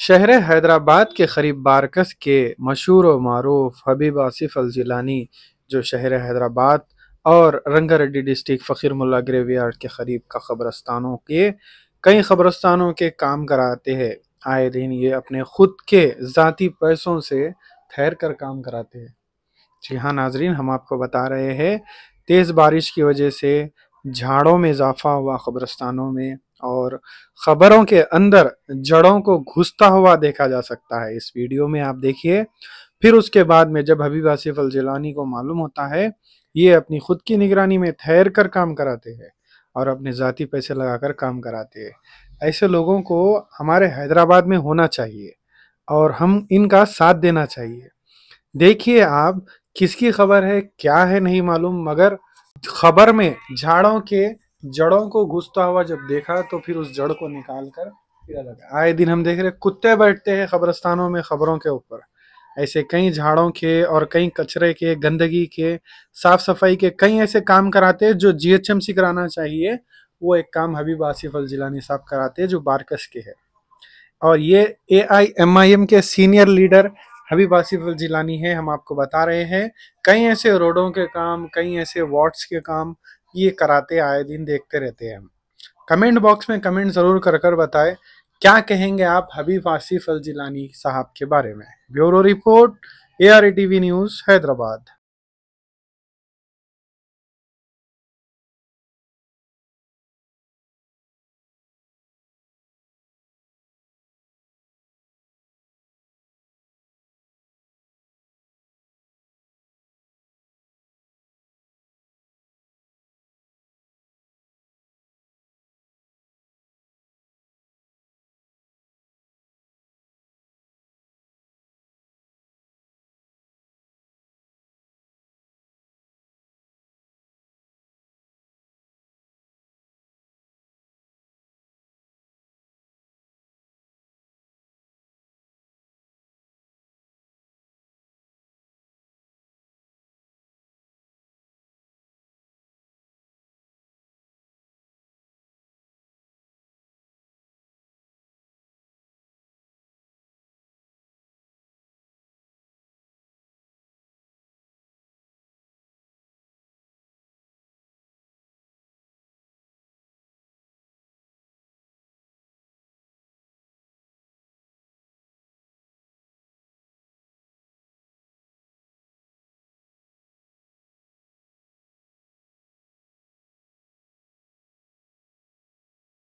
शहर हैदराबाद के करीब बारकस के मशहूर व मरूफ हबीब आसिफ जिलानी जो शहर हैदराबाद और रंगारेड्डी डिस्ट्रिक्ट फ़कीर मुल्ला ग्रेवयार्ड के करीब का कब्रस्तानों के कई कब्रस्तानों के काम कराते हैं आए दिन ये अपने खुद के ज़ाती पैसों से ठहर कर काम कराते हैं जी हाँ नाजरीन हम आपको बता रहे हैं तेज़ बारिश की वजह से झाड़ों में इजाफा हुआ कब्रस्तानों में और खबरों के अंदर जड़ों को घुसता हुआ देखा जा सकता है इस वीडियो में आप देखिए फिर उसके बाद में जब हबीब आसिफ अल जिलानी को मालूम होता है ये अपनी खुद की निगरानी में ठहर कर काम कराते हैं और अपने ज़ाती पैसे लगाकर काम कराते हैं ऐसे लोगों को हमारे हैदराबाद में होना चाहिए और हम इनका साथ देना चाहिए देखिए आप किसकी खबर है क्या है नहीं मालूम मगर खबर में झाड़ों के जड़ों को घुसता हुआ जब देखा तो फिर उस जड़ को निकाल कर फिर आए दिन हम देख रहे कुत्ते बैठते हैं खबरस्तानों में खबरों के ऊपर ऐसे कई झाड़ों के और कई कचरे के गंदगी के साफ सफाई के कई ऐसे काम कराते हैं जो जीएचएमसी कराना चाहिए वो एक काम हबीब आसिफ अल जिलानी साहब कराते हैं जो बारकस के है और ये A I M I M के सीनियर लीडर हबीब आसिफ अल जिलानी है हम आपको बता रहे हैं कई ऐसे रोडों के काम कई ऐसे वार्ड्स के काम ये कराते आए दिन देखते रहते हैं हम कमेंट बॉक्स में कमेंट ज़रूर कर कर बताएं क्या कहेंगे आप हबीब आसिफ अल जिलानी साहब के बारे में bureau report A R T V news Hyderabad